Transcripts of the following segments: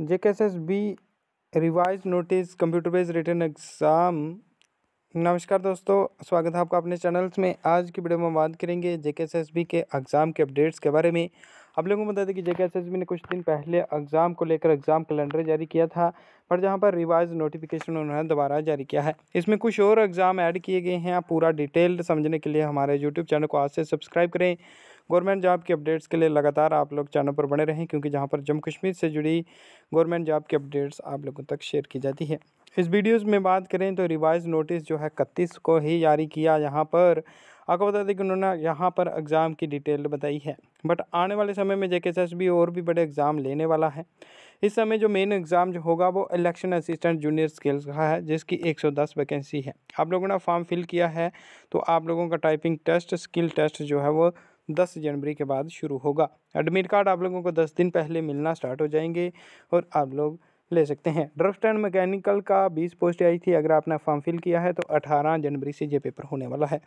जे K S S B revise notice computer based written exam नमस्कार दोस्तों स्वागत है आपका अपने चैनल्स में आज की वीडियो में बात करेंगे J K S S B के एग्ज़ाम के अपडेट्स के बारे में आप लोगों को बता दें कि जे के एस एस बी ने कुछ दिन पहले एग्ज़ाम को लेकर एग्ज़ाम कैलेंडर जारी किया था पर जहां पर रिवाइज नोटिफिकेशन उन्होंने दोबारा जारी किया है इसमें कुछ और एग्ज़ाम ऐड किए गए हैं आप पूरा डिटेल्ड समझने के लिए हमारे यूट्यूब चैनल को आज से सब्सक्राइब करें गवर्नमेंट जॉब की अपडेट्स के लिए लगातार आप लोग चैनल पर बने रहें क्योंकि जहाँ पर जम्मू कश्मीर से जुड़ी गवर्नमेंट जॉब की अपडेट्स आप लोगों तक शेयर की जाती है इस वीडियोस में बात करें तो रिवाइज नोटिस जो है इकतीस को ही जारी किया यहाँ पर आपको बता दें कि उन्होंने यहाँ पर एग्ज़ाम की डिटेल बताई है बट आने वाले समय में जेके एस भी और भी बड़े एग्ज़ाम लेने वाला है इस समय जो मेन एग्ज़ाम जो होगा वो इलेक्शन असिस्टेंट जूनियर स्किल्स का है जिसकी 110 वैकेंसी है आप लोगों ने फॉर्म फिल किया है तो आप लोगों का टाइपिंग टेस्ट स्किल टेस्ट जो है वो दस जनवरी के बाद शुरू होगा एडमिट कार्ड आप लोगों को दस दिन पहले मिलना स्टार्ट हो जाएंगे और आप लोग ले सकते हैं ड्रफ्ट एंड मैकेनिकल का बीस पोस्ट आई थी अगर आपने फॉर्म फिल किया है तो अठारह जनवरी से ये पेपर होने वाला है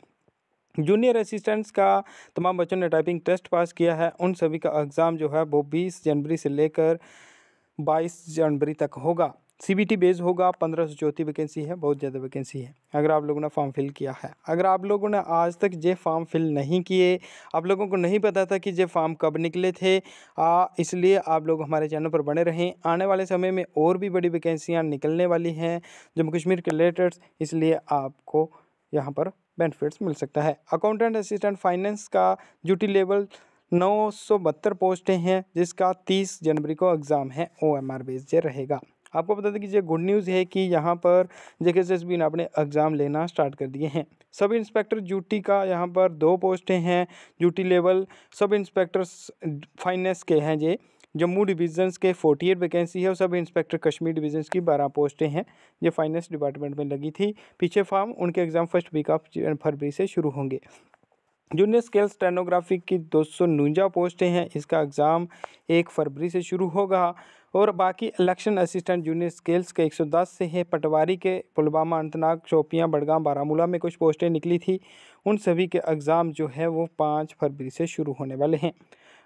जूनियर असिस्टेंट्स का तमाम बच्चों ने टाइपिंग टेस्ट पास किया है उन सभी का एग्ज़ाम जो है वो 20 जनवरी से लेकर 22 जनवरी तक होगा सी बी टी बेस होगा पंद्रह सौ चौथी वैकेंसी है बहुत ज़्यादा वैकेंसी है अगर आप लोगों ने फॉर्म फिल किया है अगर आप लोगों ने आज तक ये फॉर्म फिल नहीं किए आप लोगों को नहीं पता था कि ये फॉर्म कब निकले थे इसलिए आप लोग हमारे चैनल पर बने रहें आने वाले समय में और भी बड़ी वैकेंसियाँ निकलने वाली हैं जम्मू कश्मीर के रिलेटेड इसलिए आपको यहाँ पर बेनिफिट्स मिल सकता है अकाउंटेंट असिस्टेंट फाइनेंस का ड्यूटी लेवल नौ सौ बहत्तर पोस्टें हैं जिसका तीस जनवरी को एग्ज़ाम है ओ एम आर बेस रहेगा आपको बता दें कि ये गुड न्यूज़ है कि यहाँ पर जे ने अपने एग्ज़ाम लेना स्टार्ट कर दिए हैं सब इंस्पेक्टर ड्यूटी का यहाँ पर दो पोस्टें हैं duty level sub inspector finance के हैं ये जम्मू डिवीजन्स के फोर्टी एट वैकेंसी है और सब इंस्पेक्टर कश्मीर डिविजन्स की बारह पोस्टें हैं जो फाइनेंस डिपार्टमेंट में लगी थी पीछे फॉर्म उनके exam first week of February से शुरू होंगे जूनियर स्केल स्टेनोग्राफी की दो सौ पोस्टें हैं इसका एग्ज़ाम एक फरवरी से शुरू होगा और बाकी इलेक्शन असिस्टेंट जूनियर स्केल्स के 110 से हैं पटवारी के पुलवामा अनंतनाग शोपियाँ बड़गाम बारामूला में कुछ पोस्टें निकली थी उन सभी के एग्ज़ाम जो है वो पाँच फरवरी से शुरू होने वाले हैं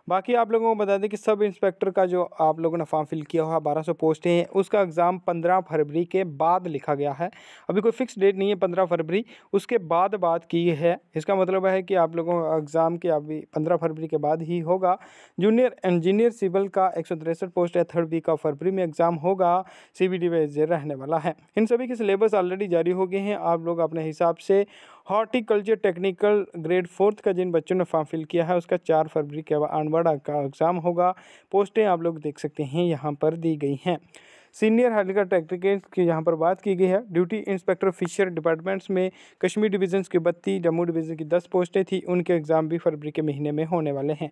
बाकी आप लोगों को बता दें कि सब इंस्पेक्टर का जो आप लोगों ने फॉर्म फिल किया हुआ बारह सौ पोस्टें हैं उसका एग्ज़ाम पंद्रह फरवरी के बाद लिखा गया है अभी कोई फिक्स डेट नहीं है पंद्रह फरवरी उसके बाद बात की है इसका मतलब है कि आप लोगों का एग्ज़ाम के अभी पंद्रह फरवरी के बाद ही होगा जूनियर इंजीनियर सिविल का एक पोस्ट है थर्ड वीक ऑफ फरवरी में एग्ज़ाम होगा सी बी रहने वाला है इन सभी के सिलेबस ऑलरेडी जारी हो गए हैं आप लोग अपने हिसाब से हॉर्टिकल्चर टेक्निकल ग्रेड फोर्थ का जिन बच्चों ने फॉर्म फिल किया है उसका चार फरवरी के अनवर्ड का एग्ज़ाम होगा पोस्टें आप लोग देख सकते हैं यहाँ पर दी गई हैं सीनियर हेलीकॉप्टर टेक्निकल की यहाँ पर बात की गई है ड्यूटी इंस्पेक्टर फिशर डिपार्टमेंट्स में कश्मीर डिवीजन की बत्तीस जम्मू डिवीज़न की दस पोस्टें थी उनके एग्ज़ाम भी फरवरी के महीने में होने वाले हैं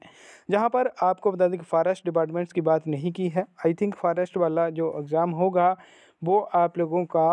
जहाँ पर आपको बता दें कि फॉरेस्ट डिपार्टमेंट्स की बात नहीं की है आई थिंक फॉरेस्ट वाला जो एग्ज़ाम होगा वो आप लोगों का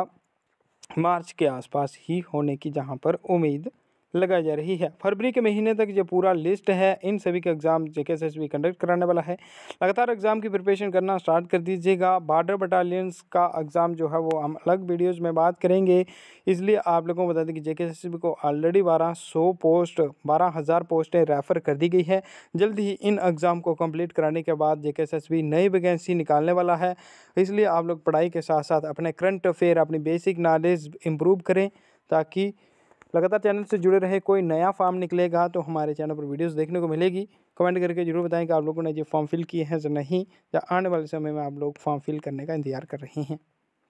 मार्च के आसपास ही होने की जहाँ पर उम्मीद लगाई जा रही है फरवरी के महीने तक जो पूरा लिस्ट है इन सभी के एग्ज़ाम जेके एस कंडक्ट कराने वाला है लगातार एग्ज़ाम की प्रिपरेशन करना स्टार्ट कर दीजिएगा बॉर्डर बटालियंस का एग्ज़ाम जो है वो हम अलग वीडियोज़ में बात करेंगे इसलिए आप लोगों को बता दें कि जेके एस को ऑलरेडी बारह सौ पोस्ट बारह हज़ार पोस्टें रेफ़र कर दी गई है जल्द ही इन एग्ज़ाम को कम्प्लीट कराने के बाद जेके एस नई वैकेंसी निकालने वाला है इसलिए आप लोग पढ़ाई के साथ साथ अपने करंट अफेयर अपनी बेसिक नॉलेज इम्प्रूव करें ताकि लगातार चैनल से जुड़े रहे कोई नया फॉर्म निकलेगा तो हमारे चैनल पर वीडियोस देखने को मिलेगी कमेंट करके जरूर बताएं कि आप लोगों ने ये फॉर्म फिल किए हैं या नहीं या आने वाले समय में आप लोग फॉर्म फिल करने का इंतजार कर रहे हैं